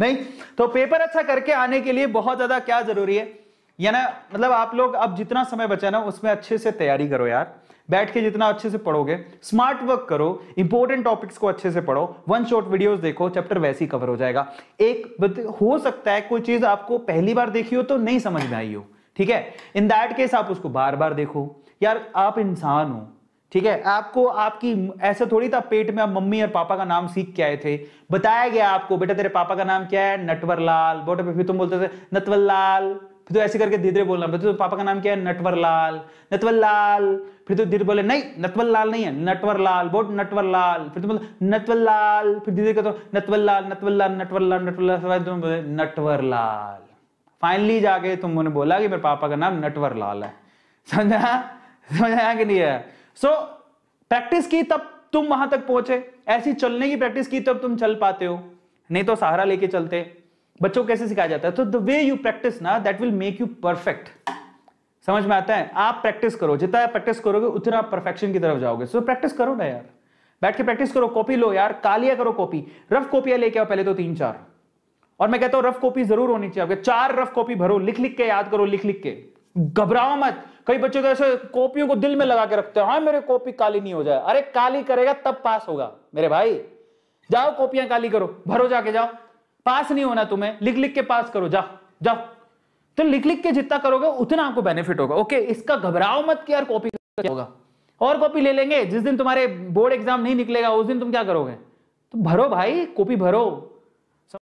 नहीं तो पेपर अच्छा करके आने के लिए बहुत ज्यादा क्या जरूरी है या ना मतलब आप लोग अब जितना समय बचा ना उसमें अच्छे से तैयारी करो यार बैठ के जितना अच्छे से पढ़ोगे स्मार्ट वर्क करो इंपॉर्टेंट टॉपिक्स को अच्छे से पढ़ो वन शॉर्ट वीडियोस देखो चैप्टर वैसे ही कवर हो जाएगा एक हो सकता है कोई चीज आपको पहली बार देखी हो तो नहीं समझ में आई हो ठीक है इन दैट केस आप उसको बार बार देखो यार आप इंसान हो ठीक है आपको आपकी ऐसा थोड़ी था पेट में आप मम्मी और पापा का नाम सीख के आए थे बताया गया आपको बेटा तेरे पापा का नाम क्या है नटवर लाल बोटे पे फिर तुम बोलते थे नटवर लाल फिर तो ऐसे करके धीरे धीरे बोलना तो पापा का नाम क्या है नटवर लाल नटवर लाल फिर तो धीरे बोले नहीं नटवर लाल नहीं है नटवर लाल बोट नटवर लाल फिर तो तुम बोले नटवर लाल फिर धीरे कहते तो नटवर लाल नटवर लाल नटवर लाल नटवर लाल तुम बोले नटवर लाल फाइनली जाके तुमने बोला कि मेरे पापा का नाम नटवर लाल है समझा समझ आया कि नहीं है सो so, प्रैक्टिस की तब तुम वहां तक पहुंचे ऐसी चलने की प्रैक्टिस की तब तुम चल पाते हो नहीं तो सहारा लेके चलते बच्चों को कैसे सिखाया जाता है तो द वे यू प्रैक्टिस ना that will make you perfect समझ में आता है आप प्रैक्टिस करो जितना आप प्रैक्टिस करोगे उतना आप परफेक्शन की तरफ जाओगे सो so, प्रैक्टिस करो ना यार बैठ के प्रैक्टिस करो कॉपी लो यार कालिया करो कॉपी रफ कॉपियां लेके आओ पहले तो तीन चार और मैं कहता हूं रफ कॉपी जरूर होनी चाहिए चार रफ कॉपी भरो लिख लिख के याद करो लिख लिख के घबराओ मत कई बच्चे तो ऐसे कॉपियों को दिल में लगा के रखते हैं हाँ मेरे कॉपी काली नहीं हो जाए अरे काली करेगा तब पास होगा मेरे भाई जाओ कॉपियां काली करो भरो जाके जाओ पास नहीं होना तुम्हें लिख लिख के पास करो जाओ जाओ तो लिख लिख के जितना करोगे उतना आपको बेनिफिट होगा ओके इसका घबराओ मत कि यार कॉपी होगा और कॉपी ले लेंगे जिस दिन तुम्हारे बोर्ड एग्जाम नहीं निकलेगा उस दिन तुम क्या करोगे तो भरो भाई कॉपी भरो